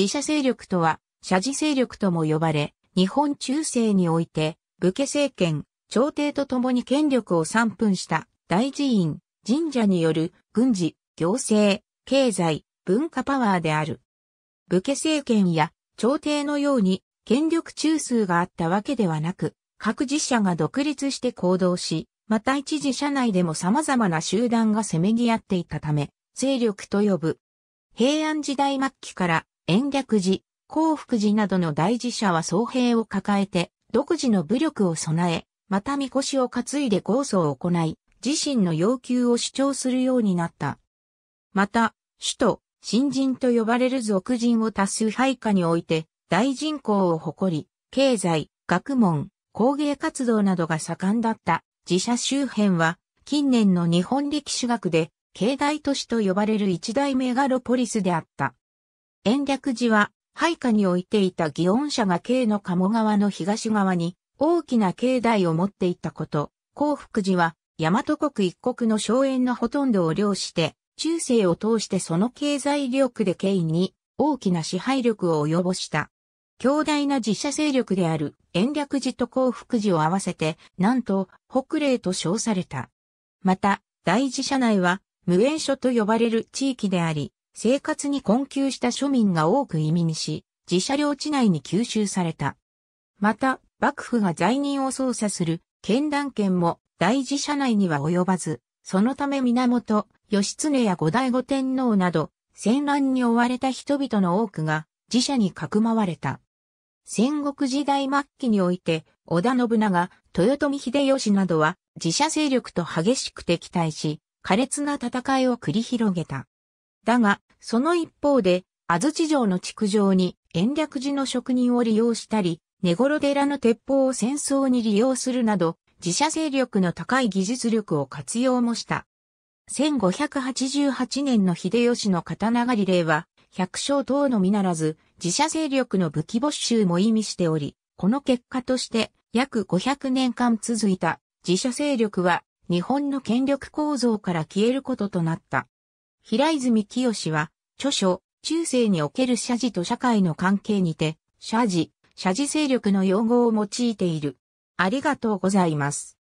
自社勢力とは、社自勢力とも呼ばれ、日本中世において、武家政権、朝廷と共に権力を散分した大寺院、神社による軍事、行政、経済、文化パワーである。武家政権や朝廷のように権力中枢があったわけではなく、各自社が独立して行動し、また一自社内でも様々な集団がせめぎ合っていたため、勢力と呼ぶ。平安時代末期から延暦寺、幸福寺などの大寺社は僧兵を抱えて、独自の武力を備え、また神輿を担いで構想を行い、自身の要求を主張するようになった。また、首都、新人と呼ばれる俗人を多数配下において、大人口を誇り、経済、学問、工芸活動などが盛んだった自社周辺は、近年の日本歴史学で、境内都市と呼ばれる一大メガロポリスであった。延暦寺は、配下に置いていた祇園社が京の鴨川の東側に大きな境内を持っていたこと、幸福寺は大和国一国の荘園のほとんどを領して、中世を通してその経済力で経イに大きな支配力を及ぼした。強大な自社勢力である延暦寺と幸福寺を合わせて、なんと北霊と称された。また、大寺社内は無縁所と呼ばれる地域であり、生活に困窮した庶民が多く移民し、自社領地内に吸収された。また、幕府が罪人を捜査する、剣断権も大寺社内には及ばず、そのため源、義経や後醍醐天皇など、戦乱に追われた人々の多くが、自社にかくまわれた。戦国時代末期において、織田信長、豊臣秀吉などは、自社勢力と激しく敵対し、苛烈な戦いを繰り広げた。だが、その一方で、安土城の築城に延暦寺の職人を利用したり、根頃寺の鉄砲を戦争に利用するなど、自社勢力の高い技術力を活用もした。1588年の秀吉の刀狩り令は、百姓等のみならず、自社勢力の武器没収も意味しており、この結果として、約500年間続いた自社勢力は、日本の権力構造から消えることとなった。平泉清は、著書、中世における社寺と社会の関係にて、社寺、社寺勢力の用語を用いている。ありがとうございます。